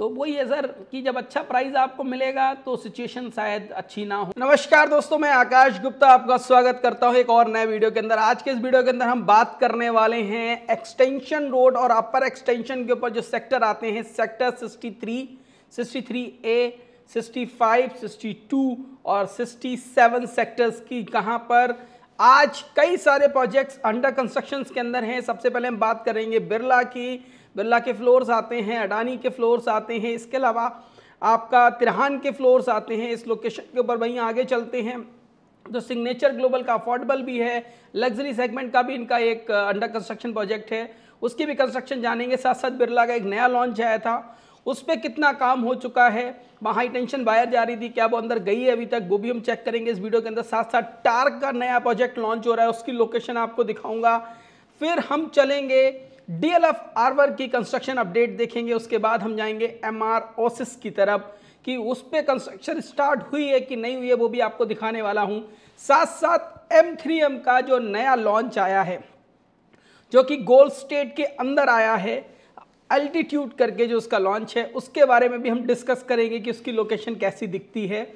तो वही है सर कि जब अच्छा प्राइस आपको मिलेगा तो सिचुएशन शायद अच्छी ना हो नमस्कार दोस्तों मैं आकाश गुप्ता आपका स्वागत करता हूं एक और नए वीडियो के अंदर आज के इस वीडियो के अंदर हम बात करने वाले हैं एक्सटेंशन रोड और अपर एक्सटेंशन के ऊपर जो सेक्टर आते हैं sector sixty three sixty three A sixty five sixty two और सिक्सटी सेवन सेक्टर्स की कहाँ पर आज कई सारे प्रोजेक्ट्स अंडर कंस्ट्रक्शन के अंदर हैं सबसे पहले हम बात करेंगे बिरला की बिरला के फ्लोर्स आते हैं अडानी के फ्लोर्स आते हैं इसके अलावा आपका तिरहान के फ्लोर्स आते हैं इस लोकेशन के ऊपर वहीं आगे चलते हैं तो सिग्नेचर ग्लोबल का अफोर्डेबल भी है लग्जरी सेगमेंट का भी इनका एक अंडर कंस्ट्रक्शन प्रोजेक्ट है उसकी भी कंस्ट्रक्शन जानेंगे साथ साथ बिरला का एक नया लॉन्च आया था उस पर कितना काम हो चुका है वहाँ टेंशन वायर जा रही थी क्या वो अंदर गई है अभी तक वो भी हम चेक करेंगे इस वीडियो के अंदर साथ साथ टार्क का नया प्रोजेक्ट लॉन्च हो रहा है उसकी लोकेशन आपको दिखाऊंगा फिर हम चलेंगे डीएलएफ आर्वर की कंस्ट्रक्शन अपडेट देखेंगे उसके बाद हम जाएंगे आर ओसिस की तरफ कि उस पर कंस्ट्रक्शन स्टार्ट हुई है कि नहीं हुई है वो भी आपको दिखाने वाला हूँ साथ साथ एम थ्री एम का जो नया लॉन्च आया है जो कि गोल स्टेट के अंदर आया है अल्टीट्यूड करके जो उसका लॉन्च है उसके बारे में भी हम डिस्कस करेंगे कि उसकी लोकेशन कैसी दिखती है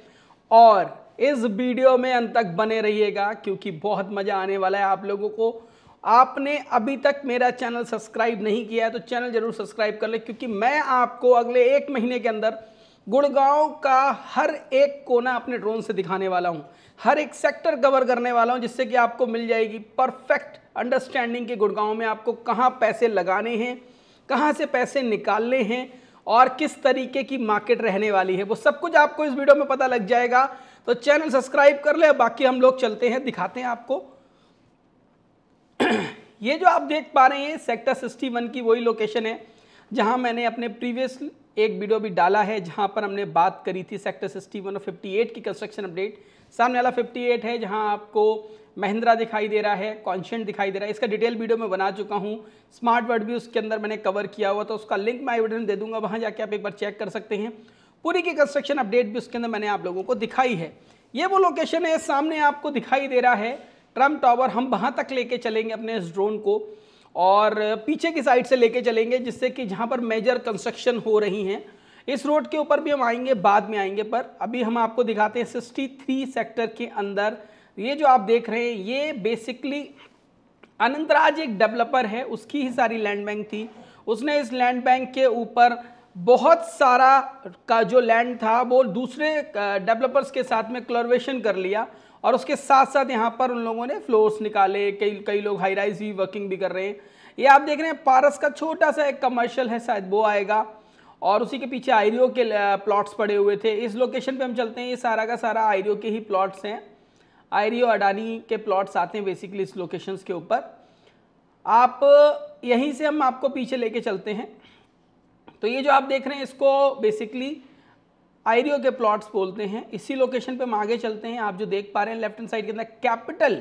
और इस वीडियो में अंत तक बने रहिएगा क्योंकि बहुत मज़ा आने वाला है आप लोगों को आपने अभी तक मेरा चैनल सब्सक्राइब नहीं किया है तो चैनल जरूर सब्सक्राइब कर ले क्योंकि मैं आपको अगले एक महीने के अंदर गुड़गांव का हर एक कोना अपने ड्रोन से दिखाने वाला हूँ हर एक सेक्टर कवर करने वाला हूँ जिससे कि आपको मिल जाएगी परफेक्ट अंडरस्टैंडिंग के गुड़गांव में आपको कहाँ पैसे लगाने हैं कहाँ से पैसे निकालने हैं और किस तरीके की मार्केट रहने वाली है वो सब कुछ आपको इस वीडियो में पता लग जाएगा तो चैनल सब्सक्राइब कर ले बाकी हम लोग चलते हैं दिखाते हैं आपको ये जो आप देख पा रहे हैं सेक्टर सिक्सटी वन की वही लोकेशन है जहां मैंने अपने प्रीवियस एक वीडियो भी डाला है जहां पर हमने बात करी थी सेक्टर सिक्सटी वन और फिफ्टी एट की कंस्ट्रक्शन अपडेट सामने वाला फिफ्टी एट है जहां आपको महिंद्रा दिखाई दे रहा है कॉन्शेंट दिखाई दे रहा है इसका डिटेल वीडियो मैं बना चुका हूँ स्मार्ट वर्ड भी उसके अंदर मैंने कवर किया हुआ तो उसका लिंक मैं एविडेंस दे दूंगा वहाँ जाके आप एक बार चेक कर सकते हैं पूरी की कंस्ट्रक्शन अपडेट भी उसके अंदर मैंने आप लोगों को दिखाई है ये वो लोकेशन है सामने आपको दिखाई दे रहा है ट्रम्प टावर हम वहाँ तक लेके चलेंगे अपने इस ड्रोन को और पीछे की साइड से लेके चलेंगे जिससे कि जहाँ पर मेजर कंस्ट्रक्शन हो रही हैं इस रोड के ऊपर भी हम आएंगे बाद में आएंगे पर अभी हम आपको दिखाते हैं सिक्सटी थ्री सेक्टर के अंदर ये जो आप देख रहे हैं ये बेसिकली अनंतराज एक डेवलपर है उसकी ही सारी लैंड बैंक थी उसने इस लैंड बैंक के ऊपर बहुत सारा का जो लैंड था वो दूसरे डेवलपर्स के साथ में क्लोरवेशन कर लिया और उसके साथ साथ यहाँ पर उन लोगों ने फ्लोर्स निकाले कई कई लोग हाई राइज भी वर्किंग भी कर रहे हैं ये आप देख रहे हैं पारस का छोटा सा एक कमर्शियल है शायद वो आएगा और उसी के पीछे आयरियो के प्लॉट्स पड़े हुए थे इस लोकेशन पे हम चलते हैं ये सारा का सारा आयरियो के ही प्लॉट्स हैं आयरियो अडानी के प्लॉट्स आते हैं बेसिकली इस लोकेशंस के ऊपर आप यहीं से हम आपको पीछे लेके चलते हैं तो ये जो आप देख रहे हैं इसको बेसिकली आईरियो के प्लॉट्स बोलते हैं इसी लोकेशन पे हम आगे चलते हैं आप जो देख पा रहे हैं लेफ्ट हैंड साइड के अंदर कैपिटल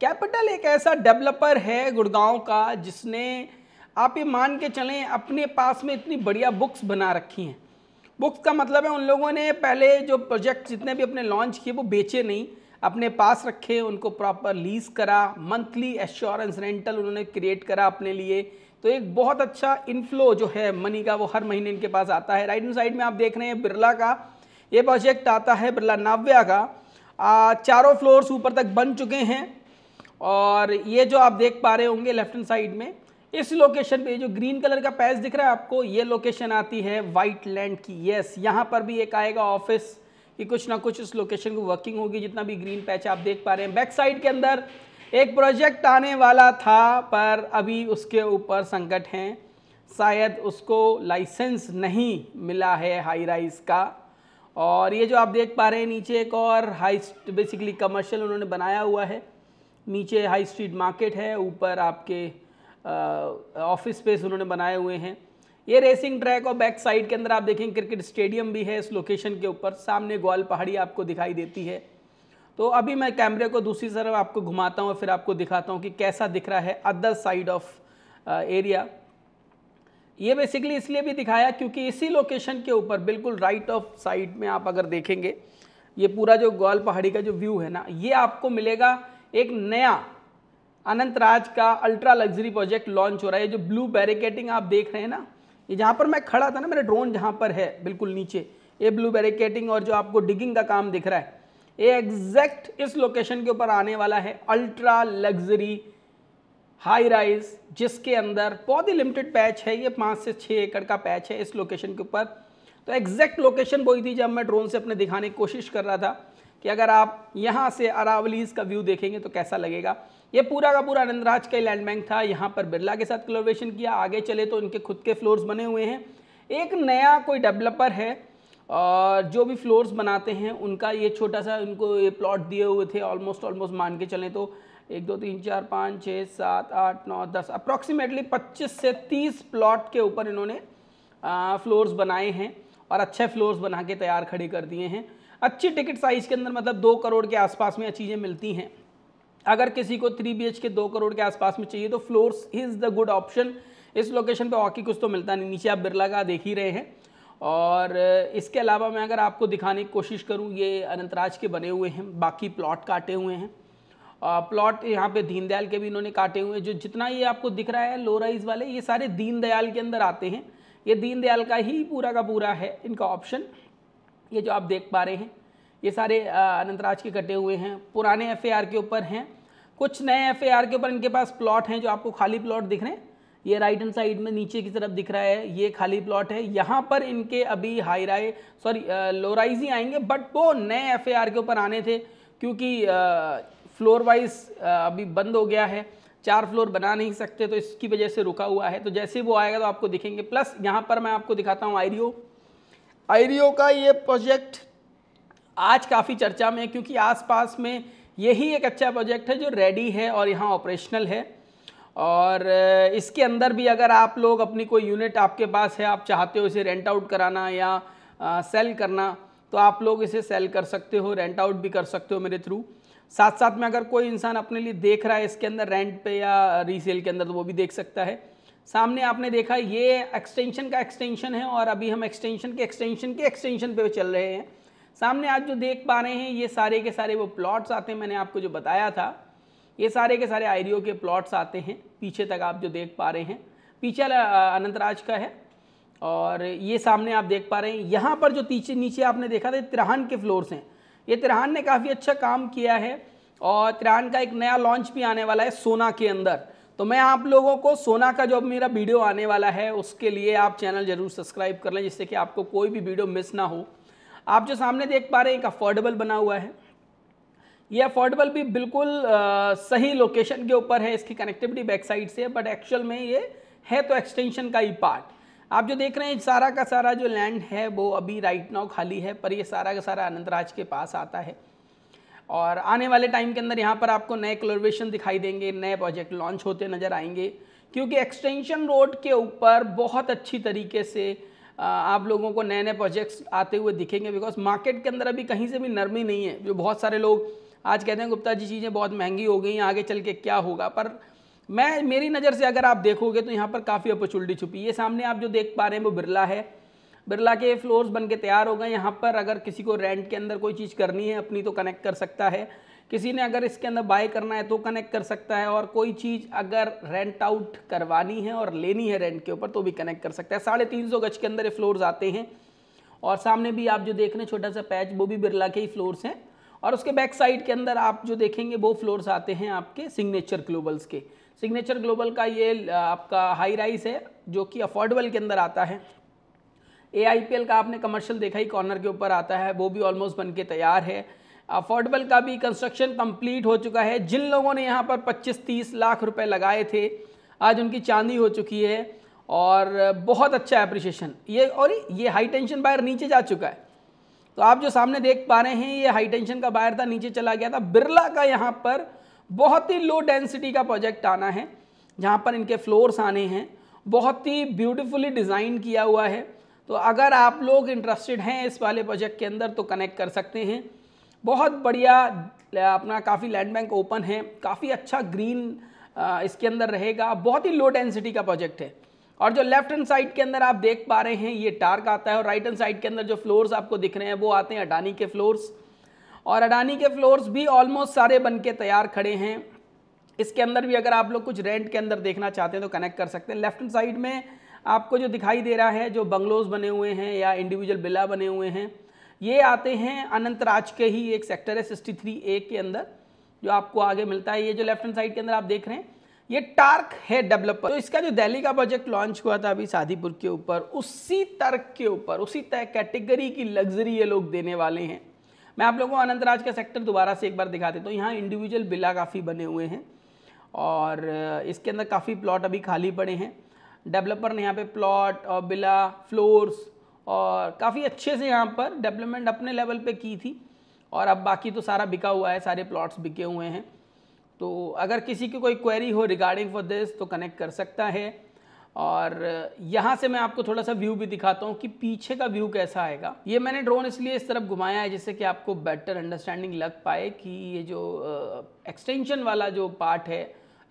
कैपिटल एक ऐसा डेवलपर है गुड़गांव का जिसने आप ये मान के चलें अपने पास में इतनी बढ़िया बुक्स बना रखी हैं बुक्स का मतलब है उन लोगों ने पहले जो प्रोजेक्ट जितने भी अपने लॉन्च किए वो बेचे नहीं अपने पास रखे उनको प्रॉपर लीज करा मंथली एश्योरेंस रेंटल उन्होंने क्रिएट करा अपने लिए तो एक बहुत अच्छा इनफ्लो जो है मनी का वो हर महीने इनके पास आता है राइट हैंड साइड में आप देख रहे हैं बिरला का ये प्रोजेक्ट आता है बिरला नाव्या का आ, चारों फ्लोर्स ऊपर तक बन चुके हैं और ये जो आप देख पा रहे होंगे लेफ्ट हैंड साइड में इस लोकेशन पे जो ग्रीन कलर का पैस दिख रहा है आपको ये लोकेशन आती है वाइट लैंड की यस यहाँ पर भी एक आएगा ऑफिस कि कुछ ना कुछ इस लोकेशन को वर्किंग होगी जितना भी ग्रीन पैच आप देख पा रहे हैं बैक साइड के अंदर एक प्रोजेक्ट आने वाला था पर अभी उसके ऊपर संकट हैं शायद उसको लाइसेंस नहीं मिला है हाई राइज का और ये जो आप देख पा रहे हैं नीचे एक और हाई बेसिकली कमर्शियल उन्होंने बनाया हुआ है नीचे हाई स्ट्रीट मार्केट है ऊपर आपके ऑफिस स्पेस उन्होंने बनाए हुए हैं ये रेसिंग ट्रैक और बैक साइड के अंदर आप देखेंगे क्रिकेट स्टेडियम भी है इस लोकेशन के ऊपर सामने ग्वाल पहाड़ी आपको दिखाई देती है तो अभी मैं कैमरे को दूसरी तरफ आपको घुमाता हूँ फिर आपको दिखाता हूँ कि कैसा दिख रहा है अदर साइड ऑफ एरिया ये बेसिकली इसलिए भी दिखाया क्योंकि इसी लोकेशन के ऊपर बिल्कुल राइट ऑफ साइड में आप अगर देखेंगे ये पूरा जो ग्वाल पहाड़ी का जो व्यू है ना ये आपको मिलेगा एक नया अनंत राज का अल्ट्रा लग्जरी प्रोजेक्ट लॉन्च हो रहा है जो ब्लू बैरिकेटिंग आप देख रहे हैं ना ये जहाँ पर मैं खड़ा था ना मेरा ड्रोन जहाँ पर है बिल्कुल नीचे ये ब्लू बैरिकेटिंग और जो आपको डिगिंग का काम दिख रहा है एग्जैक्ट इस लोकेशन के ऊपर आने वाला है अल्ट्रा लग्जरी हाई राइज जिसके अंदर बहुत ही लिमिटेड पैच है ये पाँच से छः एकड़ का पैच है इस लोकेशन के ऊपर तो एग्जैक्ट लोकेशन वही थी जब मैं ड्रोन से अपने दिखाने की कोशिश कर रहा था कि अगर आप यहाँ से अरावलीज का व्यू देखेंगे तो कैसा लगेगा ये पूरा का पूरा आनंदराज का ही लैंड बैंक था यहाँ पर बिरला के साथ क्लोरेशन किया आगे चले तो इनके खुद के फ्लोर्स बने हुए हैं एक नया कोई डेवलपर है और जो भी फ्लोर्स बनाते हैं उनका ये छोटा सा उनको ये प्लॉट दिए हुए थे ऑलमोस्ट ऑलमोस्ट मान के चलें तो एक दो तीन चार पाँच छः सात आठ नौ दस अप्रॉक्सीमेटली पच्चीस से तीस प्लॉट के ऊपर इन्होंने फ्लोर्स बनाए हैं और अच्छे फ्लोर्स बना के तैयार खड़े कर दिए हैं अच्छी टिकट साइज़ के अंदर मतलब दो करोड़ के आसपास में चीज़ें मिलती हैं अगर किसी को थ्री बी के दो करोड़ के आसपास में चाहिए तो floors is the good option इस लोकेशन पे हॉकी कुछ तो मिलता नहीं नीचे आप बिरला का देख ही रहे हैं और इसके अलावा मैं अगर आपको दिखाने की कोशिश करूँ ये अनंतराज के बने हुए हैं बाकी प्लॉट काटे हुए हैं प्लॉट यहाँ पे दीनदयाल के भी इन्होंने काटे हुए हैं जो जितना ये आपको दिख रहा है लो राइज वाले ये सारे दीनदयाल के अंदर आते हैं ये दीनदयाल का ही पूरा का पूरा है इनका ऑप्शन ये जो आप देख पा रहे हैं ये सारे अनंतराज के कटे हुए हैं पुराने एफ के ऊपर हैं कुछ नए एफ के ऊपर इनके पास प्लॉट हैं जो आपको खाली प्लॉट दिख रहे हैं ये राइट हैंड साइड में नीचे की तरफ दिख रहा है ये खाली प्लॉट है यहाँ पर इनके अभी हाई राय सॉरी लोराइज ही आएंगे बट वो नए एफ के ऊपर आने थे क्योंकि फ्लोर वाइज अभी बंद हो गया है चार फ्लोर बना नहीं सकते तो इसकी वजह से रुका हुआ है तो जैसे वो आएगा तो आपको दिखेंगे प्लस यहाँ पर मैं आपको दिखाता हूँ आईरियो आईरियो का ये प्रोजेक्ट आज काफ़ी चर्चा में है क्योंकि आसपास में यही एक अच्छा प्रोजेक्ट है जो रेडी है और यहाँ ऑपरेशनल है और इसके अंदर भी अगर आप लोग अपनी कोई यूनिट आपके पास है आप चाहते हो इसे रेंट आउट कराना या सेल करना तो आप लोग इसे सेल कर सकते हो रेंट आउट भी कर सकते हो मेरे थ्रू साथ साथ में अगर कोई इंसान अपने लिए देख रहा है इसके अंदर रेंट पे या रीसेल के अंदर तो वो भी देख सकता है सामने आपने देखा ये एक्सटेंशन का एक्सटेंशन है और अभी हम एक्सटेंशन के एक्सटेंशन के एक्सटेंशन पे चल रहे हैं सामने आज जो देख पा रहे हैं ये सारे के सारे वो प्लॉट्स आते हैं मैंने आपको जो बताया था ये सारे के सारे आयरियो के प्लॉट्स आते हैं पीछे तक आप जो देख पा रहे हैं पीछे अनंतराज का है और ये सामने आप देख पा रहे हैं यहाँ पर जो तीचे नीचे आपने देखा था तिरहान के फ्लोर्स हैं ये तिरहान ने काफ़ी अच्छा काम किया है और तिरहान का एक नया लॉन्च भी आने वाला है सोना के अंदर तो मैं आप लोगों को सोना का जो मेरा वीडियो आने वाला है उसके लिए आप चैनल जरूर सब्सक्राइब कर लें जिससे कि आपको कोई भी वीडियो मिस ना हो आप जो सामने देख पा रहे हैं एक अफोर्डेबल बना हुआ है ये अफोर्डेबल भी बिल्कुल आ, सही लोकेशन के ऊपर है इसकी कनेक्टिविटी बैक साइड से बट एक्चुअल में ये है तो एक्सटेंशन का ही पार्ट आप जो देख रहे हैं सारा का सारा जो लैंड है वो अभी राइट नाउ खाली है पर ये सारा का सारा अनंतराज के पास आता है और आने वाले टाइम के अंदर यहाँ पर आपको नए कलोरवेशन दिखाई देंगे नए प्रोजेक्ट लॉन्च होते नज़र आएंगे क्योंकि एक्सटेंशन रोड के ऊपर बहुत अच्छी तरीके से आप लोगों को नए नए प्रोजेक्ट्स आते हुए दिखेंगे बिकॉज मार्केट के अंदर अभी कहीं से भी नरमी नहीं है जो बहुत सारे लोग आज कहते हैं गुप्ता जी चीज़ें बहुत महंगी हो गई आगे चल के क्या होगा पर मैं मेरी नज़र से अगर आप देखोगे तो यहाँ पर काफ़ी अपॉर्चुनिटी छुपी ये सामने आप जो देख पा रहे हैं वो बिरला है बिरला के फ्लोर्स बन के तैयार हो गए यहाँ पर अगर किसी को रेंट के अंदर कोई चीज़ करनी है अपनी तो कनेक्ट कर सकता है किसी ने अगर इसके अंदर बाय करना है तो कनेक्ट कर सकता है और कोई चीज़ अगर रेंट आउट करवानी है और लेनी है रेंट के ऊपर तो भी कनेक्ट कर सकता है साढ़े तीन सौ गज के अंदर ये फ्लोर्स आते हैं और सामने भी आप जो देख रहे हैं छोटा सा पैच वो भी बिरला के ही फ्लोर्स हैं और उसके बैक साइड के अंदर आप जो देखेंगे वो फ्लोर्स आते हैं आपके सिग्नेचर ग्लोबल्स के सिग्नेचर ग्लोबल का ये आपका हाई राइस है जो कि अफोर्डेबल के अंदर आता है ए का आपने कमर्शियल देखा ही कॉर्नर के ऊपर आता है वो भी ऑलमोस्ट बन के तैयार है अफोर्डेबल का भी कंस्ट्रक्शन कंप्लीट हो चुका है जिन लोगों ने यहाँ पर 25-30 लाख रुपए लगाए थे आज उनकी चांदी हो चुकी है और बहुत अच्छा अप्रिशिएशन ये और ये हाई टेंशन बायर नीचे जा चुका है तो आप जो सामने देख पा रहे हैं ये हाई टेंशन का बायर था नीचे चला गया था बिरला का यहाँ पर बहुत ही लो डेंसिटी का प्रोजेक्ट आना है जहाँ पर इनके फ्लोर्स आने हैं बहुत ही ब्यूटिफुली डिज़ाइन किया हुआ है तो अगर आप लोग इंटरेस्टेड हैं इस वाले प्रोजेक्ट के अंदर तो कनेक्ट कर सकते हैं बहुत बढ़िया अपना काफ़ी लैंड बैंक ओपन है काफ़ी अच्छा ग्रीन इसके अंदर रहेगा बहुत ही लो डेंसिटी का प्रोजेक्ट है और जो लेफ्ट हैंड साइड के अंदर आप देख पा रहे हैं ये टार्क आता है और राइट हैंड साइड के अंदर जो फ्लोर्स आपको दिख रहे हैं वो आते हैं अडानी के फ्लोर्स और अडानी के फ्लोर्स भी ऑलमोस्ट सारे बन के तैयार खड़े हैं इसके अंदर भी अगर आप लोग कुछ रेंट के अंदर देखना चाहते हैं तो कनेक्ट कर सकते हैं लेफ्ट हैंड साइड में आपको जो दिखाई दे रहा है जो बंगलोज बने हुए हैं या इंडिविजुअल बिला बने हुए हैं ये आते हैं अनंतराज के ही एक सेक्टर है सिक्सटी थ्री ए के अंदर जो आपको आगे मिलता है ये जो लेफ्ट हैंड साइड के अंदर आप देख रहे हैं ये टार्क है डेवलपर तो इसका जो दिल्ली का प्रोजेक्ट लॉन्च हुआ था अभी शादीपुर के ऊपर उसी तर्क के ऊपर उसी तय कैटेगरी की लग्जरी ये लोग देने वाले हैं मैं आप लोगों को अनंतराज का सेक्टर दोबारा से एक बार दिखा देता तो हूँ यहाँ इंडिविजुअल बिला काफ़ी बने हुए हैं और इसके अंदर काफ़ी प्लॉट अभी खाली पड़े हैं डेवलपर ने यहाँ पे प्लॉट और बिला फ्लोर्स और काफ़ी अच्छे से यहाँ पर डेवलपमेंट अपने लेवल पे की थी और अब बाकी तो सारा बिका हुआ है सारे प्लॉट्स बिके हुए हैं तो अगर किसी की कोई क्वेरी हो रिगार्डिंग फॉर दिस तो कनेक्ट कर सकता है और यहाँ से मैं आपको थोड़ा सा व्यू भी दिखाता हूँ कि पीछे का व्यू कैसा आएगा ये मैंने ड्रोन इसलिए इस तरफ घुमाया है जिससे कि आपको बेटर अंडरस्टैंडिंग लग पाए कि ये जो एक्सटेंशन वाला जो पार्ट है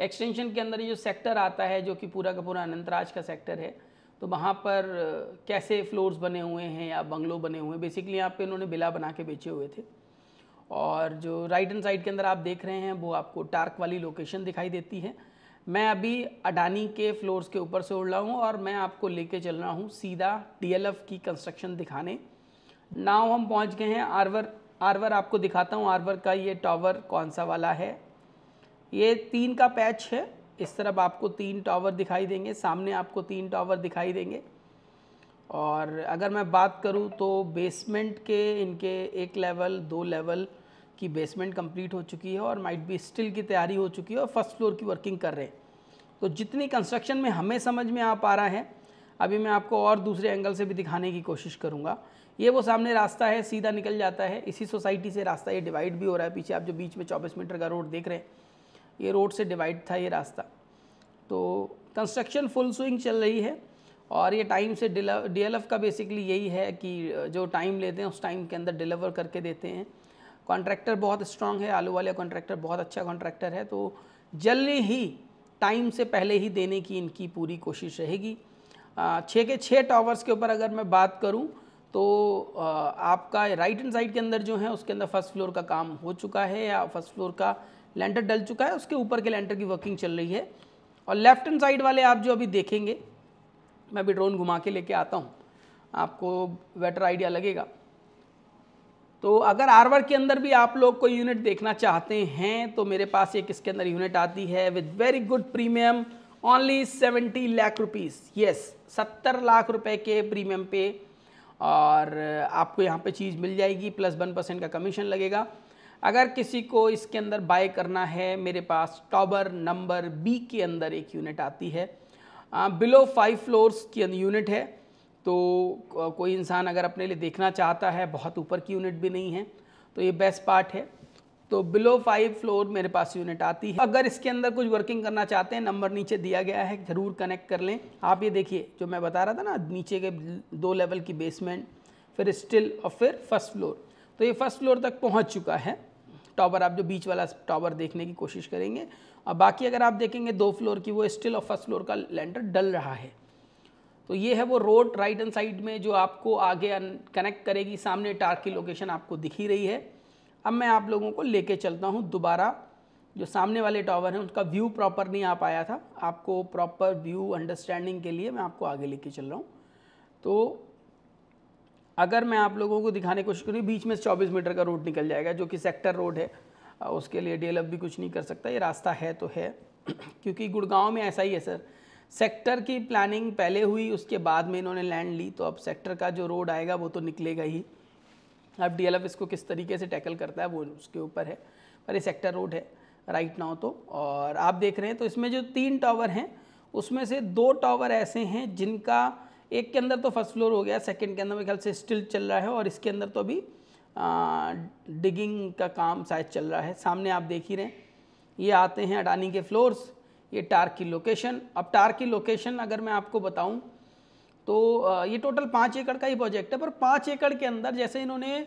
एक्सटेंशन के अंदर ये जो सेक्टर आता है जो कि पूरा का पूरा अनंतराज का सेक्टर है तो वहाँ पर कैसे फ्लोर्स बने हुए हैं या बंगलो बने हुए हैं बेसिकली यहाँ पे इन्होंने बिला बना के बेचे हुए थे और जो राइट एंड साइड के अंदर आप देख रहे हैं वो आपको टार्क वाली लोकेशन दिखाई देती है मैं अभी अडानी के फ्लोर्स के ऊपर से उड़ रहा हूँ और मैं आपको लेके चल रहा हूँ सीधा डीएलएफ की कंस्ट्रक्शन दिखाने नाव हम पहुँच गए हैं आरवर आरवर आपको दिखाता हूँ आरवर का ये टावर कौन सा वाला है ये तीन का पैच है इस तरफ आपको तीन टावर दिखाई देंगे सामने आपको तीन टावर दिखाई देंगे और अगर मैं बात करूँ तो बेसमेंट के इनके एक लेवल दो लेवल की बेसमेंट कंप्लीट हो चुकी है और माइट बी स्टिल की तैयारी हो चुकी है और फर्स्ट फ्लोर की वर्किंग कर रहे हैं तो जितनी कंस्ट्रक्शन में हमें समझ में आ पा रहा है अभी मैं आपको और दूसरे एंगल से भी दिखाने की कोशिश करूँगा ये वो सामने रास्ता है सीधा निकल जाता है इसी सोसाइटी से रास्ता ये डिवाइड भी हो रहा है पीछे आप जो बीच में चौबीस मीटर का रोड देख रहे हैं ये रोड से डिवाइड था ये रास्ता तो कंस्ट्रक्शन फुल स्विंग चल रही है और ये टाइम से डीएलएफ का बेसिकली यही है कि जो टाइम लेते हैं उस टाइम के अंदर डिलीवर करके देते हैं कॉन्ट्रैक्टर बहुत स्ट्रांग है आलू वाले कॉन्ट्रैक्टर बहुत अच्छा कॉन्ट्रैक्टर है तो जल्दी ही टाइम से पहले ही देने की इनकी पूरी कोशिश रहेगी छः के छः टावर्स के ऊपर अगर मैं बात करूँ तो आ, आपका राइट एंड साइड के अंदर जो है उसके अंदर फर्स्ट फ्लोर का काम हो चुका है या फर्स्ट फ्लोर का लेंटर डल चुका है उसके ऊपर के लेंटर की वर्किंग चल रही है और लेफ्ट एंड साइड वाले आप जो अभी देखेंगे मैं भी ड्रोन घुमा के लेके आता हूँ आपको बेटर आइडिया लगेगा तो अगर आरवर के अंदर भी आप लोग कोई यूनिट देखना चाहते हैं तो मेरे पास एक इसके अंदर यूनिट आती है with very good premium only seventy lakh rupees yes सत्तर लाख रुपए के प्रीमियम पे और आपको यहाँ पे चीज़ मिल जाएगी प्लस वन परसेंट का कमीशन लगेगा अगर किसी को इसके अंदर बाय करना है मेरे पास टॉबर नंबर बी के अंदर एक यूनिट आती है बिलो फाइव फ्लोर्स की यूनिट है तो कोई इंसान अगर अपने लिए देखना चाहता है बहुत ऊपर की यूनिट भी नहीं है तो ये बेस्ट पार्ट है तो बिलो फाइव फ्लोर मेरे पास यूनिट आती है अगर इसके अंदर कुछ वर्किंग करना चाहते हैं नंबर नीचे दिया गया है ज़रूर कनेक्ट कर लें आप ये देखिए जो मैं बता रहा था ना नीचे के दो लेवल की बेसमेंट फिर स्टिल और फिर फर्स्ट फ्लोर तो ये फर्स्ट फ्लोर तक पहुँच चुका है टॉवर आप जो बीच वाला टॉवर देखने की कोशिश करेंगे अब बाकी अगर आप देखेंगे दो फ्लोर की वो स्टिल और फर्स्ट फ्लोर का लेंटर डल रहा है तो ये है वो रोड राइट एंड साइड में जो आपको आगे कनेक्ट करेगी सामने टार की लोकेशन आपको दिख ही रही है अब मैं आप लोगों को लेके चलता हूँ दोबारा जो सामने वाले टावर हैं उनका व्यू प्रॉपर नहीं आ पाया था आपको प्रॉपर व्यू अंडरस्टैंडिंग के लिए मैं आपको आगे लेके चल रहा हूँ तो अगर मैं आप लोगों को दिखाने की कोशिश करूँ बीच में 24 मीटर का रोड निकल जाएगा जो कि सेक्टर रोड है उसके लिए डी भी कुछ नहीं कर सकता ये रास्ता है तो है क्योंकि गुड़गांव में ऐसा ही है सर सेक्टर की प्लानिंग पहले हुई उसके बाद में इन्होंने लैंड ली तो अब सेक्टर का जो रोड आएगा वो तो निकलेगा ही अब डी इसको किस तरीके से टैकल करता है वो उसके ऊपर है पर ये सेक्टर रोड है राइट नाउ तो और आप देख रहे हैं तो इसमें जो तीन टावर हैं उसमें से दो टावर ऐसे हैं जिनका एक के अंदर तो फर्स्ट फ्लोर हो गया सेकंड के अंदर मेरे ख्याल से स्टिल चल रहा है और इसके अंदर तो अभी डिगिंग का काम शायद चल रहा है सामने आप देख ही रहे ये आते हैं अडानी के फ्लोर्स ये टार की लोकेशन अब टार की लोकेशन अगर मैं आपको बताऊं तो ये टोटल पाँच एकड़ का ही प्रोजेक्ट है पर पाँच एकड़ के अंदर जैसे इन्होंने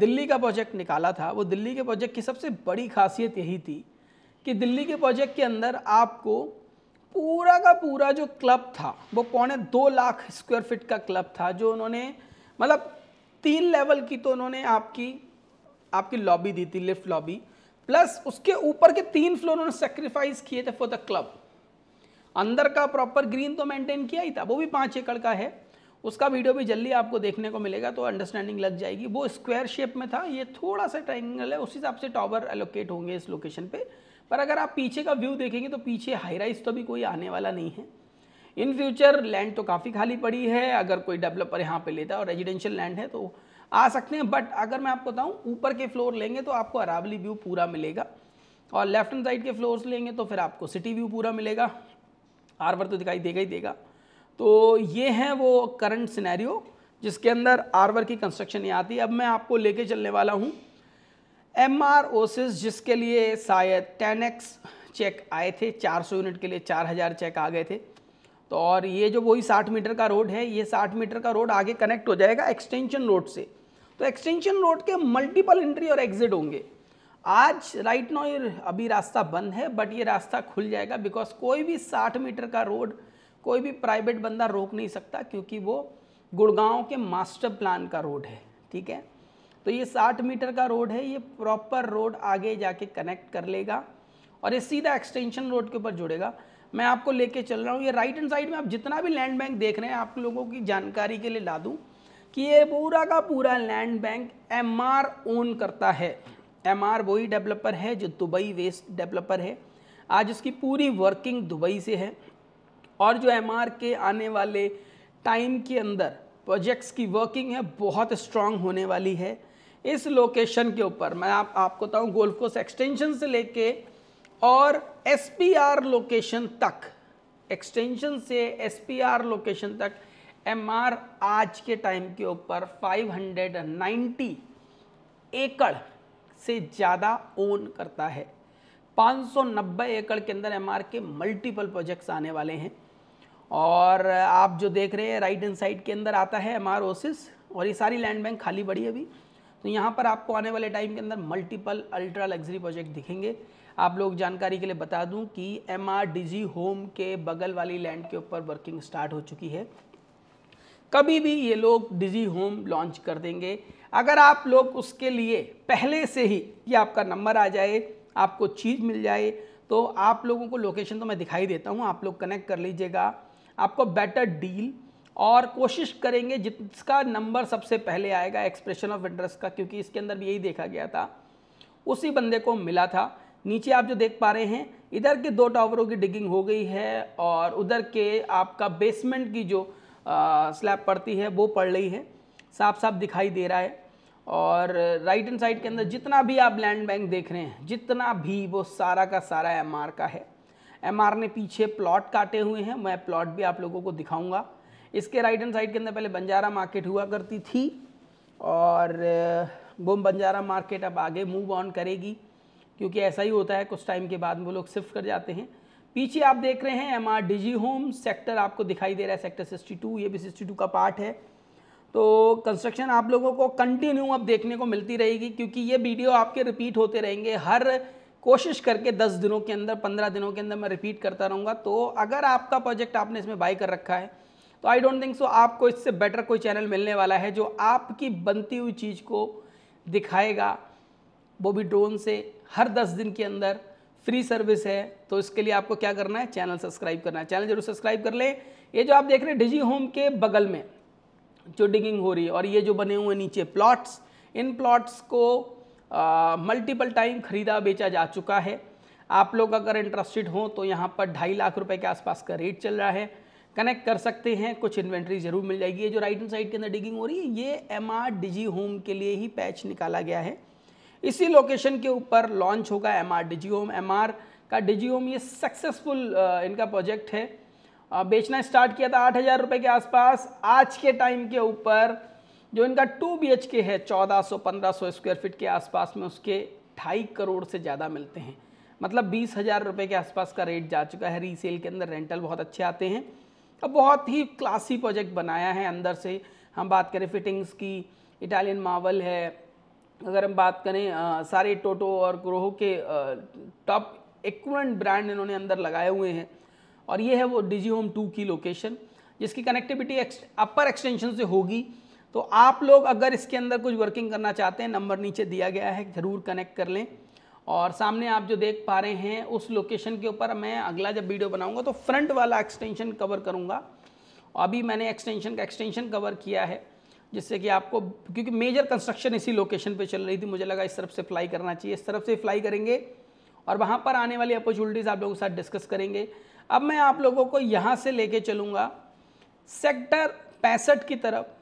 दिल्ली का प्रोजेक्ट निकाला था वो दिल्ली के प्रोजेक्ट की सबसे बड़ी खासियत यही थी कि दिल्ली के प्रोजेक्ट के अंदर आपको पूरा का पूरा जो क्लब था वो पौने दो लाख स्क्वायर फिट का क्लब था जो उन्होंने मतलब तीन लेवल की तो उन्होंने आपकी आपकी लॉबी दी थी लिफ्ट लॉबी प्लस उसके ऊपर के तीन फ्लोर उन्होंने सेक्रीफाइस किए थे फॉर द क्लब अंदर का प्रॉपर ग्रीन तो मेंटेन किया ही था वो भी पाँच एकड़ का है उसका वीडियो भी जल्दी आपको देखने को मिलेगा तो अंडरस्टैंडिंग लग जाएगी वो स्क्वायर शेप में था ये थोड़ा सा ट्राइंगल है उस हिसाब से टॉवर एलोकेट होंगे इस लोकेशन पे पर अगर आप पीछे का व्यू देखेंगे तो पीछे हाई राइज तो भी कोई आने वाला नहीं है इन फ्यूचर लैंड तो काफ़ी खाली पड़ी है अगर कोई डेवलपर यहाँ पे लेता है और रेजिडेंशियल लैंड है तो आ सकते हैं बट अगर मैं आपको बताऊँ ऊपर के फ्लोर लेंगे तो आपको अरावली व्यू पूरा मिलेगा और लेफ्ट हैंड साइड के फ्लोर्स लेंगे तो फिर आपको सिटी व्यू पूरा मिलेगा आरवर तो दिखाई देगा ही देगा तो ये है वो करंट सिनेरियो जिसके अंदर आरवर की कंस्ट्रक्शन ये आती है अब मैं आपको लेके चलने वाला हूँ एम आर ओसिस जिसके लिए शायद टेन एक्स चेक आए थे 400 यूनिट के लिए 4000 चेक आ गए थे तो और ये जो वही साठ मीटर का रोड है ये साठ मीटर का रोड आगे कनेक्ट हो जाएगा एक्सटेंशन रोड से तो एक्सटेंशन रोड के मल्टीपल एंट्री और एग्जिट होंगे आज राइट नो अभी रास्ता बंद है बट ये रास्ता खुल जाएगा बिकॉज कोई भी साठ मीटर का रोड कोई भी प्राइवेट बंदा रोक नहीं सकता क्योंकि वो गुड़गांव के मास्टर प्लान का रोड है ठीक है तो ये 60 मीटर का रोड है ये प्रॉपर रोड आगे जाके कनेक्ट कर लेगा और ये सीधा एक्सटेंशन रोड के ऊपर जुड़ेगा मैं आपको लेके चल रहा हूँ ये राइट हैंड साइड में आप जितना भी लैंड बैंक देख रहे हैं आप लोगों की जानकारी के लिए ला दूँ कि ये पूरा का पूरा लैंड बैंक एम ओन करता है एम वही डेवलपर है जो दुबई वेस्ट डेवलपर है आज इसकी पूरी वर्किंग दुबई से है और जो एम के आने वाले टाइम के अंदर प्रोजेक्ट्स की वर्किंग है बहुत स्ट्रांग होने वाली है इस लोकेशन के ऊपर मैं आप आपको बताऊँ गोल्फ कोस एक्सटेंशन से लेके और एस लोकेशन तक एक्सटेंशन से एस लोकेशन तक एम आज के टाइम के ऊपर 590 एकड़ से ज़्यादा ओन करता है 590 एकड़ के अंदर एम के मल्टीपल प्रोजेक्ट्स आने वाले हैं और आप जो देख रहे हैं राइट एंड साइड के अंदर आता है एम ओसिस और ये सारी लैंड बैंक खाली बड़ी अभी तो यहाँ पर आपको आने वाले टाइम के अंदर मल्टीपल अल्ट्रा लग्जरी प्रोजेक्ट दिखेंगे आप लोग जानकारी के लिए बता दूं कि एम होम के बगल वाली लैंड के ऊपर वर्किंग स्टार्ट हो चुकी है कभी भी ये लोग डिजी होम लॉन्च कर देंगे अगर आप लोग उसके लिए पहले से ही कि आपका नंबर आ जाए आपको चीज़ मिल जाए तो आप लोगों को लोकेशन तो मैं दिखाई देता हूँ आप लोग कनेक्ट कर लीजिएगा आपको बेटर डील और कोशिश करेंगे जिसका नंबर सबसे पहले आएगा एक्सप्रेशन ऑफ इंटरेस्ट का क्योंकि इसके अंदर भी यही देखा गया था उसी बंदे को मिला था नीचे आप जो देख पा रहे हैं इधर के दो टावरों की डिगिंग हो गई है और उधर के आपका बेसमेंट की जो स्लैब पड़ती है वो पड़ रही है साफ साफ दिखाई दे रहा है और राइट एंड साइड के अंदर जितना भी आप लैंड बैंक देख रहे हैं जितना भी वो सारा का सारा एम का है एम ने पीछे प्लॉट काटे हुए हैं मैं प्लॉट भी आप लोगों को दिखाऊँगा इसके राइट एंड साइड के अंदर पहले बंजारा मार्केट हुआ करती थी और वो बंजारा मार्केट अब आगे मूव ऑन करेगी क्योंकि ऐसा ही होता है कुछ टाइम के बाद वो लोग शिफ्ट कर जाते हैं पीछे आप देख रहे हैं एम आर होम सेक्टर आपको दिखाई दे रहा है सेक्टर सिक्सटी ये भी सिक्सटी का पार्ट है तो कंस्ट्रक्शन आप लोगों को कंटिन्यू अब देखने को मिलती रहेगी क्योंकि ये वीडियो आपके रिपीट होते रहेंगे हर कोशिश करके 10 दिनों के अंदर 15 दिनों के अंदर मैं रिपीट करता रहूँगा तो अगर आपका प्रोजेक्ट आपने इसमें बाई कर रखा है तो आई डोंट थिंक सो आपको इससे बेटर कोई चैनल मिलने वाला है जो आपकी बनती हुई चीज़ को दिखाएगा वो भी ड्रोन से हर दस दिन के अंदर फ्री सर्विस है तो इसके लिए आपको क्या करना है चैनल सब्सक्राइब करना है चैनल जरूर सब्सक्राइब कर ले ये जो आप देख रहे हैं डिजी होम के बगल में जो डिगिंग हो रही है और ये जो बने हुए नीचे प्लॉट्स इन प्लॉट्स को मल्टीपल टाइम खरीदा बेचा जा चुका है आप लोग अगर इंटरेस्टेड हो तो यहाँ पर ढाई लाख रुपए के आसपास का रेट चल रहा है कनेक्ट कर सकते हैं कुछ इन्वेंट्री ज़रूर मिल जाएगी ये जो राइट हैंड साइड के अंदर डिगिंग हो रही है ये एम आर डिजी होम के लिए ही पैच निकाला गया है इसी लोकेशन के ऊपर लॉन्च होगा M R Digihome M R का डिजिओम ये सक्सेसफुल इनका प्रोजेक्ट है बेचना स्टार्ट किया था आठ हज़ार रुपये के आसपास आज के टाइम के ऊपर जो इनका टू बी एच के है चौदह सौ पंद्रह सौ स्क्वायर फीट के आसपास में उसके ढाई करोड़ से ज़्यादा मिलते हैं मतलब बीस हज़ार रुपये के आसपास का रेट जा चुका है रीसेल के अंदर रेंटल बहुत अच्छे आते हैं अब बहुत ही क्लासी प्रोजेक्ट बनाया है अंदर से हम बात करें फिटिंग्स की इटालियन मावल है अगर हम बात करें आ, सारे टोटो और ग्रोहो के टॉप एक्वेंट ब्रांड इन्होंने अंदर लगाए हुए हैं और ये है वो डिजी होम टू की लोकेशन जिसकी कनेक्टिविटी अपर एक्सटेंशन से होगी तो आप लोग अगर इसके अंदर कुछ वर्किंग करना चाहते हैं नंबर नीचे दिया गया है ज़रूर कनेक्ट कर लें और सामने आप जो देख पा रहे हैं उस लोकेशन के ऊपर मैं अगला जब वीडियो बनाऊंगा तो फ्रंट वाला एक्सटेंशन कवर करूंगा अभी मैंने एक्सटेंशन का एक्सटेंशन कवर किया है जिससे कि आपको क्योंकि मेजर कंस्ट्रक्शन इसी लोकेशन पे चल रही थी मुझे लगा इस तरफ से फ्लाई करना चाहिए इस तरफ से फ्लाई करेंगे और वहाँ पर आने वाली अपॉर्चुनिटीज़ आप लोगों के साथ डिस्कस करेंगे अब मैं आप लोगों को यहाँ से लेके चलूँगा सेक्टर पैंसठ की तरफ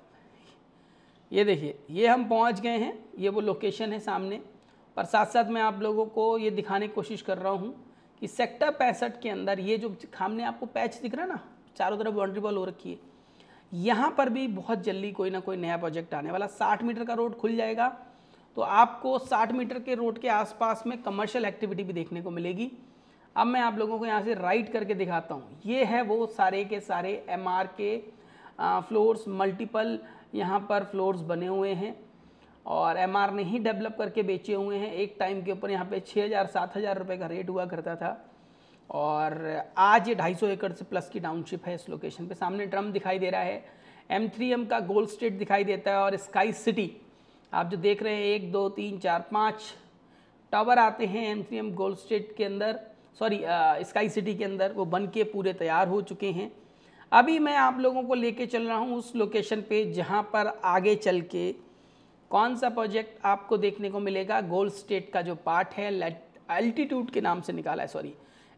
ये देखिए ये हम पहुँच गए हैं ये वो लोकेशन है सामने पर साथ साथ मैं आप लोगों को ये दिखाने की कोशिश कर रहा हूँ कि सेक्टर पैंसठ के अंदर ये जो सामने आपको पैच दिख रहा है ना चारों तरफ बाउंड्री बॉल हो रखी है यहाँ पर भी बहुत जल्दी कोई ना कोई नया प्रोजेक्ट आने वाला 60 मीटर का रोड खुल जाएगा तो आपको 60 मीटर के रोड के आसपास में कमर्शियल एक्टिविटी भी देखने को मिलेगी अब मैं आप लोगों को यहाँ से राइट करके दिखाता हूँ ये है वो सारे के सारे एम के फ्लोर्स मल्टीपल यहाँ पर फ्लोर्स बने हुए हैं और एम नहीं डेवलप करके बेचे हुए हैं एक टाइम के ऊपर यहाँ पे छः हज़ार सात हज़ार रुपये का रेट हुआ करता था और आज ये 250 एकड़ से प्लस की टाउनशिप है इस लोकेशन पे सामने ट्रम दिखाई दे रहा है एम थ्री एम का गोल्ड स्टेट दिखाई देता है और स्काई सिटी आप जो देख रहे हैं एक दो तीन चार पाँच टावर आते हैं M three M gold state के अंदर सॉरी स्काई सिटी के अंदर वो बन के पूरे तैयार हो चुके हैं अभी मैं आप लोगों को लेके चल रहा हूँ उस लोकेशन पे जहाँ पर आगे चल के कौन सा प्रोजेक्ट आपको देखने को मिलेगा गोल्ड स्टेट का जो पार्ट है एल्टीट्यूड के नाम से निकाला है सॉरी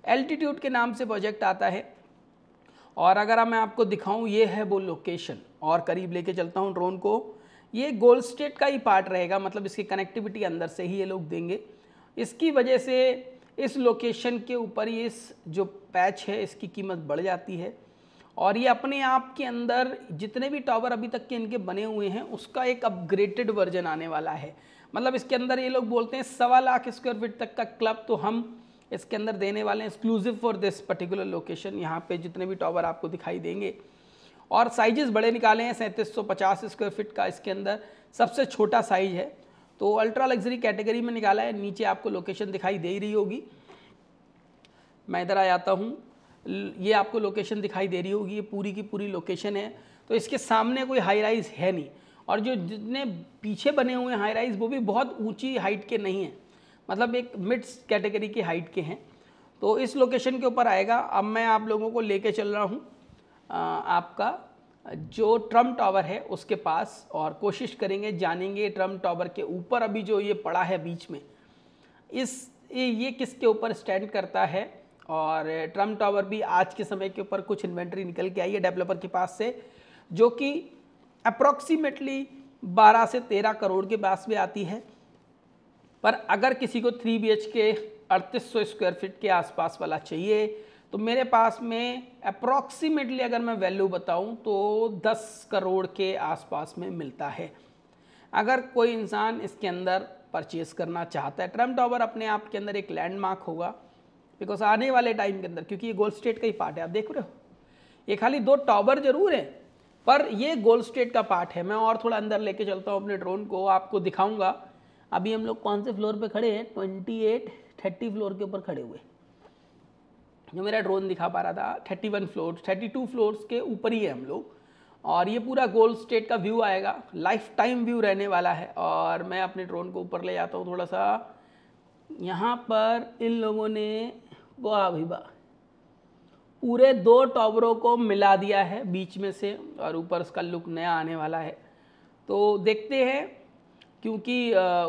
एल्टीट्यूड के नाम से प्रोजेक्ट आता है और अगर मैं आपको दिखाऊं ये है वो लोकेशन और करीब लेके चलता हूँ ड्रोन को ये गोल स्टेट का ही पार्ट रहेगा मतलब इसकी कनेक्टिविटी अंदर से ही ये लोग देंगे इसकी वजह से इस लोकेशन के ऊपर ही इस जो पैच है इसकी कीमत बढ़ जाती है और ये अपने आप के अंदर जितने भी टावर अभी तक के इनके बने हुए हैं उसका एक अपग्रेडेड वर्जन आने वाला है मतलब इसके अंदर ये लोग बोलते हैं सवा लाख स्क्वायर फीट तक का क्लब तो हम इसके अंदर देने वाले हैं exclusive for this particular location यहाँ पे जितने भी टॉवर आपको दिखाई देंगे और साइजेस बड़े निकाले हैं सैंतीस सौ पचास स्क्वायर फिट का इसके अंदर सबसे छोटा साइज है तो अल्ट्रा लग्जरी कैटेगरी में निकाला है नीचे आपको लोकेशन दिखाई दे रही होगी मैं इधर आ जाता हूँ ये आपको लोकेशन दिखाई दे रही होगी ये पूरी की पूरी लोकेशन है तो इसके सामने कोई हाई राइज है नहीं और जो जितने पीछे बने हुए हाई राइज वो भी बहुत ऊंची हाइट के नहीं हैं मतलब एक मिड्स कैटेगरी की हाइट के हैं तो इस लोकेशन के ऊपर आएगा अब मैं आप लोगों को लेके चल रहा हूँ आपका जो ट्रम्प टावर है उसके पास और कोशिश करेंगे जानेंगे ट्रम्प टावर के ऊपर अभी जो ये पड़ा है बीच में इस ये किसके ऊपर स्टैंड करता है और ट्रम्प टावर भी आज के समय के ऊपर कुछ इन्वेंट्री निकल के आई है डेवलपर के पास से जो कि अप्रॉक्सीमेटली 12 से 13 करोड़ के पास में आती है पर अगर किसी को थ्री बी एच के अड़तीस सौ स्क्वायर फीट के आसपास वाला चाहिए तो मेरे पास में अप्रॉक्सीमेटली अगर मैं वैल्यू बताऊं तो 10 करोड़ के आसपास में मिलता है अगर कोई इंसान इसके अंदर परचेज करना चाहता है ट्रम्प टावर अपने आप के अंदर एक लैंडमार्क होगा बिकॉज आने वाले टाइम के अंदर क्योंकि ये गोल्ड स्टेट का ही पार्ट है आप देख रहे हो ये खाली दो टावर जरूर हैं पर ये गोल्ड स्टेट का पार्ट है मैं और थोड़ा अंदर लेके चलता हूँ अपने ड्रोन को आपको दिखाऊंगा अभी हम लोग कौन से फ्लोर पे खड़े हैं ट्वेंटी एट थर्टी फ्लोर के ऊपर खड़े हुए जो मेरा ड्रोन दिखा पा रहा था thirty one floor thirty two floors के ऊपर ही है हम लोग और ये पूरा गोल स्टेट का व्यू आएगा लाइफ टाइम व्यू रहने वाला है और मैं अपने ड्रोन को ऊपर ले जाता हूँ थोड़ा सा यहाँ पर इन लोगों ने वाह भी वाह पूरे दो टॉवरों को मिला दिया है बीच में से और ऊपर उसका लुक नया आने वाला है तो देखते हैं क्योंकि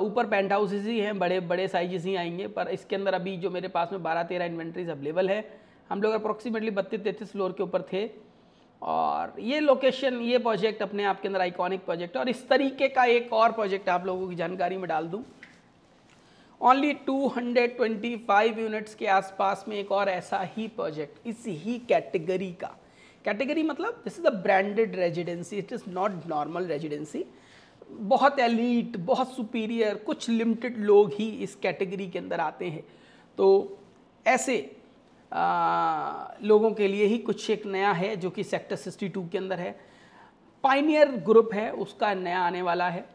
ऊपर पेंट हाउसेज ही हैं बड़े बड़े साइजेस ही आएंगे पर इसके अंदर अभी जो मेरे पास में बारह तेरह इन्वेंट्रीज अवेलेबल है हम लोग अप्रोक्सीमेटली बत्तीस तैंतीस फ्लोर के ऊपर थे और ये लोकेशन ये प्रोजेक्ट अपने आप के अंदर आइकॉनिक प्रोजेक्ट है और इस तरीके का एक और प्रोजेक्ट आप लोगों की जानकारी में डाल दूँ ओनली 225 यूनिट्स के आसपास में एक और ऐसा ही प्रोजेक्ट इस ही कैटेगरी का कैटेगरी मतलब this is a branded residency it is not normal residency बहुत एलीट बहुत सुपीरियर कुछ लिमिटेड लोग ही इस कैटेगरी के अंदर आते हैं तो ऐसे आ, लोगों के लिए ही कुछ एक नया है जो कि सेक्टर 62 के अंदर है पाइनियर ग्रुप है उसका नया आने वाला है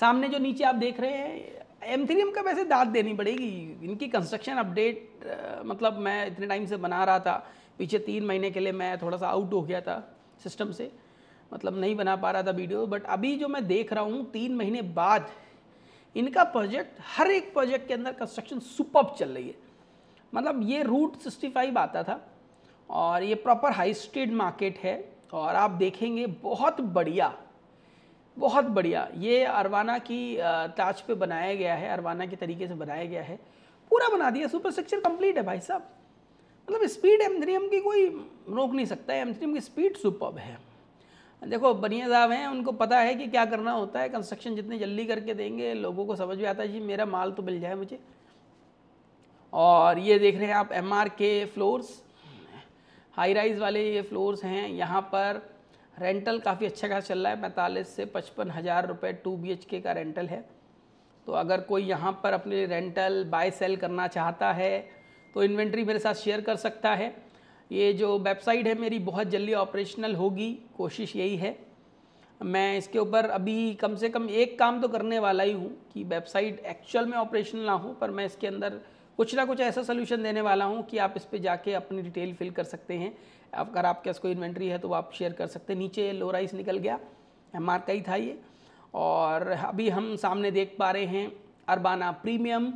सामने जो नीचे आप देख रहे हैं एम्थीरियम का वैसे दाद देनी पड़ेगी इनकी कंस्ट्रक्शन अपडेट मतलब मैं इतने टाइम से बना रहा था पीछे तीन महीने के लिए मैं थोड़ा सा आउट हो गया था सिस्टम से मतलब नहीं बना पा रहा था वीडियो बट अभी जो मैं देख रहा हूँ तीन महीने बाद इनका प्रोजेक्ट हर एक प्रोजेक्ट के अंदर कंस्ट्रक्शन सुपर चल रही है मतलब ये रूट सिक्सटी फाइव आता था और ये प्रॉपर हाई स्ट्रीट मार्केट है और आप देखेंगे बहुत बढ़िया बहुत बढ़िया ये अरवाना की ताज पे बनाया गया है अरवाना के तरीके से बनाया गया है पूरा बना दिया सुपर स्ट्रक्चर कंप्लीट है भाई साहब मतलब स्पीड एम की कोई रोक नहीं सकता है एम की स्पीड सुपर है देखो बनिया साहब हैं उनको पता है कि क्या करना होता है कंस्ट्रक्शन जितनी जल्दी करके देंगे लोगों को समझ में आता है जी मेरा माल तो मिल जाए मुझे और ये देख रहे हैं आप एम आर के फ्लोर्स हाई राइज वाले ये फ्लोर्स हैं यहाँ पर रेंटल काफ़ी अच्छा खास चल रहा है पैंतालीस से पचपन हज़ार रुपये टू बी का रेंटल है तो अगर कोई यहाँ पर अपने रेंटल बाय सेल करना चाहता है तो इन्वेंट्री मेरे साथ शेयर कर सकता है ये जो वेबसाइट है मेरी बहुत जल्दी ऑपरेशनल होगी कोशिश यही है मैं इसके ऊपर अभी कम से कम एक काम तो करने वाला ही हूँ कि वेबसाइट एक्चुअल में ऑपरेशनल ना हो पर मैं इसके अंदर कुछ ना कुछ ऐसा सोल्यूशन देने वाला हूँ कि आप इस पर जाके अपनी डिटेल फिल कर सकते हैं अगर आपके पास कोई इन्वेंट्री है तो आप शेयर कर सकते हैं नीचे लो राइस निकल गया एम का ही था ये और अभी हम सामने देख पा रहे हैं अरबाना प्रीमियम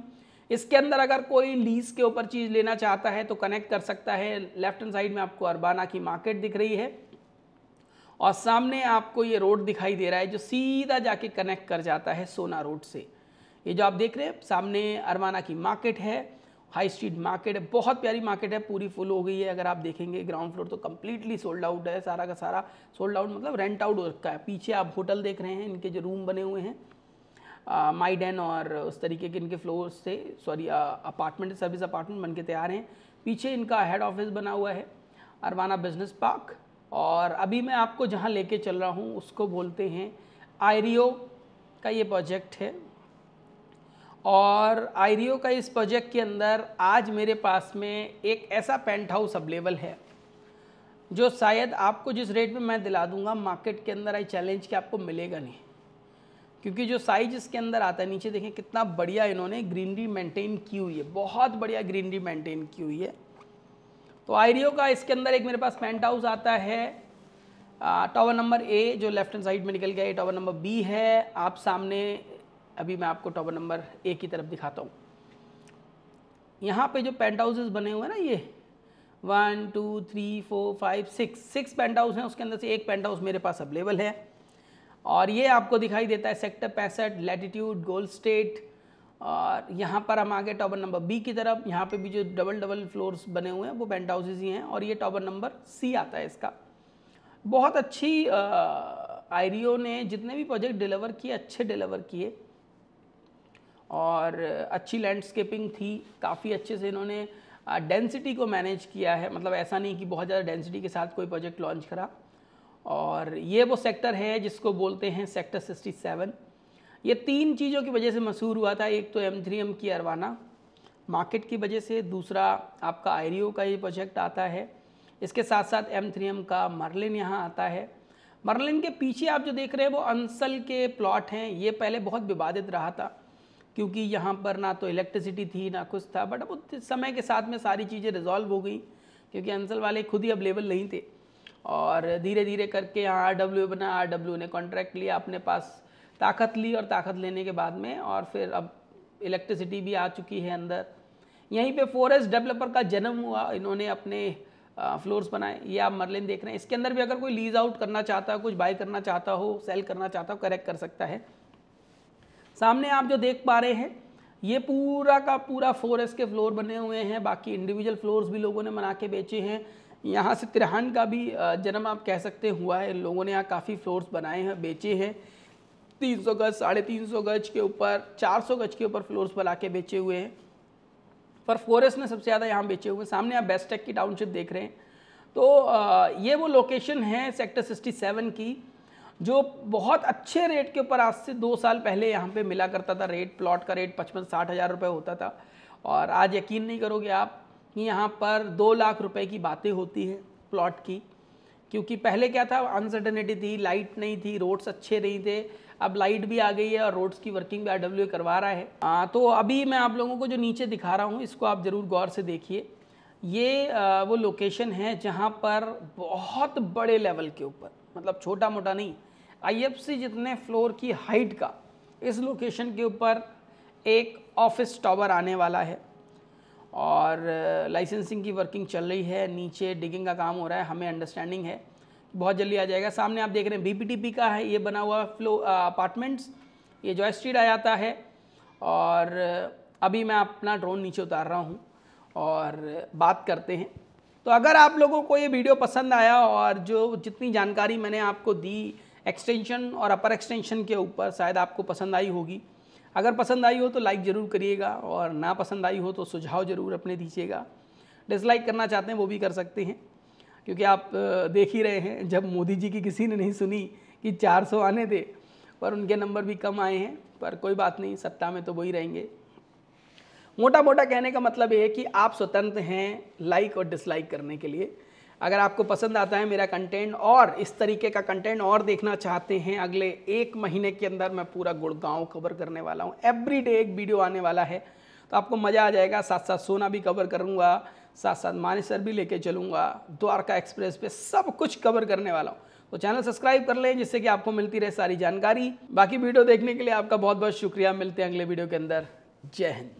इसके अंदर अगर कोई लीज के ऊपर चीज़ लेना चाहता है तो कनेक्ट कर सकता है लेफ्ट हैंड साइड में आपको अरबाना की मार्केट दिख रही है और सामने आपको ये रोड दिखाई दे रहा है जो सीधा जाके कनेक्ट कर जाता है सोना रोड से ये जो आप देख रहे हैं सामने अरबाना की मार्केट है हाई स्ट्रीट मार्केट है बहुत प्यारी मार्केट है पूरी फुल हो गई है अगर आप देखेंगे ग्राउंड फ्लोर तो कम्प्लीटली सोल्ड आउट है सारा का सारा सोल्ड आउट मतलब रेंट आउट हो रखा है पीछे आप होटल देख रहे हैं इनके जो रूम बने हुए हैं माइडन और उस तरीके के इनके फ्लोर से सॉरी अपार्टमेंट सर्विस अपार्टमेंट बन के तैयार हैं पीछे इनका हेड ऑफिस बना हुआ है अरवाना बिजनेस पार्क और अभी मैं आपको जहाँ लेके चल रहा हूँ उसको बोलते हैं आयरियो का ये प्रोजेक्ट है और आयरियो का इस प्रोजेक्ट के अंदर आज मेरे पास में एक ऐसा पेंट हाउस अवेलेबल है जो शायद आपको जिस रेट में मैं दिला दूंगा मार्केट के अंदर आई चैलेंज कि आपको मिलेगा नहीं क्योंकि जो साइज इसके अंदर आता है नीचे देखें कितना बढ़िया इन्होंने ग्रीनरी मेंटेन की हुई है बहुत बढ़िया ग्रीनरी मेंटेन की हुई है तो आयरियो का इसके अंदर एक मेरे पास पेंट हाउस आता है टावर नंबर ए जो लेफ्ट हैंड साइड में निकल गया ये टावर नंबर बी है आप सामने अभी मैं आपको टावर नंबर ए की तरफ दिखाता हूँ यहाँ पे जो पेंट हाउसेज बने हुए हैं ना ये one two three four five six six penthouse हैं उसके अंदर से एक पेंट हाउस मेरे पास अवेलेबल है और ये आपको दिखाई देता है सेक्टर पैंसठ लैटिट्यूड गोल स्टेट और यहाँ पर हम आगे टॉवर नंबर बी की तरफ यहाँ पे भी जो डबल डबल फ्लोर्स बने हुए हैं वो पेंट हाउसेज ही हैं और ये टॉवर नंबर सी आता है इसका बहुत अच्छी आयरियो ने जितने भी प्रोजेक्ट डिलीवर किए अच्छे डिलीवर किए और अच्छी लैंडस्केपिंग थी काफ़ी अच्छे से इन्होंने डेंसिटी को मैनेज किया है मतलब ऐसा नहीं कि बहुत ज़्यादा डेंसिटी के साथ कोई प्रोजेक्ट लॉन्च करा और ये वो सेक्टर है जिसको बोलते हैं सेक्टर 67 ये तीन चीज़ों की वजह से मशहूर हुआ था एक तो एम थ्री एम की अरवाना मार्केट की वजह से दूसरा आपका आईरियो e का ये प्रोजेक्ट आता है इसके साथ साथ एम थ्री एम का मरलिन यहाँ आता है मरलिन के पीछे आप जो देख रहे हैं वो अंसल के प्लॉट हैं ये पहले बहुत विवादित रहा था क्योंकि यहाँ पर ना तो इलेक्ट्रिसिटी थी ना कुछ था बट अब समय के साथ में सारी चीज़ें रिजॉल्व हो गई क्योंकि अंसल वाले खुद ही अवेलेबल नहीं थे और धीरे धीरे करके यहाँ आर डब्ल्यू बना आर डब्ल्यू ने कॉन्ट्रैक्ट लिया अपने पास ताकत ली और ताकत लेने के बाद में और फिर अब इलेक्ट्रिसिटी भी आ चुकी है अंदर यहीं पे फॉरेस्ट डेवलपर का जन्म हुआ इन्होंने अपने फ्लोर्स बनाए ये आप मरलिन देख रहे हैं इसके अंदर भी अगर कोई लीज आउट करना चाहता हो कुछ बाई करना चाहता हो सेल करना चाहता हो करेक्ट कर सकता है सामने आप जो देख पा रहे हैं ये पूरा का पूरा फोरेस्ट के फ्लोर बने हुए हैं बाकी इंडिविजुअल फ्लोर्स भी लोगों ने बना के बेचे हैं यहाँ से तिरहान का भी जन्म आप कह सकते हुआ है लोगों ने यहाँ काफ़ी फ्लोर्स बनाए हैं बेचे हैं तीन सौ गज साढ़े तीन सौ गज के ऊपर चार सौ गज के ऊपर फ्लोर्स बना के बेचे हुए हैं पर फॉरेस्ट ने सबसे ज़्यादा यहाँ बेचे हुए हैं सामने आप बेस्टेक की टाउनशिप देख रहे हैं तो ये वो लोकेशन है सेक्टर सिक्सटी सेवन की जो बहुत अच्छे रेट के ऊपर आज से दो साल पहले यहाँ पे मिला करता था रेट प्लॉट का रेट पचपन साठ हज़ार रुपये होता था और आज यकीन नहीं करोगे आप कि यहाँ पर दो लाख रुपए की बातें होती है प्लॉट की क्योंकि पहले क्या था अनसर्टनिटी थी लाइट नहीं थी रोड्स अच्छे नहीं थे अब लाइट भी आ गई है और रोड्स की वर्किंग भी आर करवा रहा है आ, तो अभी मैं आप लोगों को जो नीचे दिखा रहा हूँ इसको आप ज़रूर गौर से देखिए ये आ, वो लोकेशन है जहाँ पर बहुत बड़े लेवल के ऊपर मतलब छोटा मोटा नहीं आई जितने फ्लोर की हाइट का इस लोकेशन के ऊपर एक ऑफिस टावर आने वाला है और लाइसेंसिंग की वर्किंग चल रही है नीचे डिगिंग का काम हो रहा है हमें अंडरस्टैंडिंग है बहुत जल्दी आ जाएगा सामने आप देख रहे हैं बी का है ये बना हुआ फ्लो अपार्टमेंट्स ये जॉय स्ट्रीट आ जाता है और अभी मैं अपना ड्रोन नीचे उतार रहा हूँ और बात करते हैं तो अगर आप लोगों को ये वीडियो पसंद आया और जो जितनी जानकारी मैंने आपको दी एक्सटेंशन और अपर एक्सटेंशन के ऊपर शायद आपको पसंद आई होगी अगर पसंद आई हो तो लाइक ज़रूर करिएगा और ना पसंद आई हो तो सुझाव ज़रूर अपने दीजिएगा डिसलाइक करना चाहते हैं वो भी कर सकते हैं क्योंकि आप देख ही रहे हैं जब मोदी जी की किसी ने नहीं सुनी कि 400 आने थे पर उनके नंबर भी कम आए हैं पर कोई बात नहीं सत्ता में तो वही रहेंगे मोटा मोटा कहने का मतलब ये है कि आप स्वतंत्र हैं लाइक और डिसलाइक करने के लिए अगर आपको पसंद आता है मेरा कंटेंट और इस तरीके का कंटेंट और देखना चाहते हैं अगले एक महीने के अंदर मैं पूरा गुड़गांव कवर करने वाला हूँ एवरी डे एक वीडियो आने वाला है तो आपको मज़ा आ जाएगा साथ साथ सोना भी कवर करूँगा साथ साथ मानेसर भी लेके चलूँगा द्वारका एक्सप्रेस पे सब कुछ कवर करने वाला हूँ तो चैनल सब्सक्राइब कर लें जिससे कि आपको मिलती रहे सारी जानकारी बाकी वीडियो देखने के लिए आपका बहुत बहुत शुक्रिया मिलते हैं अगले वीडियो के अंदर जय हिंद